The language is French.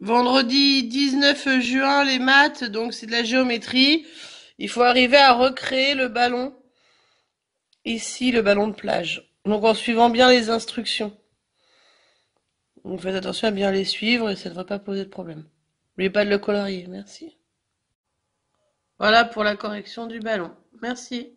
Vendredi 19 juin, les maths, donc c'est de la géométrie. Il faut arriver à recréer le ballon. Ici, le ballon de plage. Donc en suivant bien les instructions. Donc faites attention à bien les suivre et ça ne devrait pas poser de problème. N'oubliez pas de le colorier, merci. Voilà pour la correction du ballon. Merci.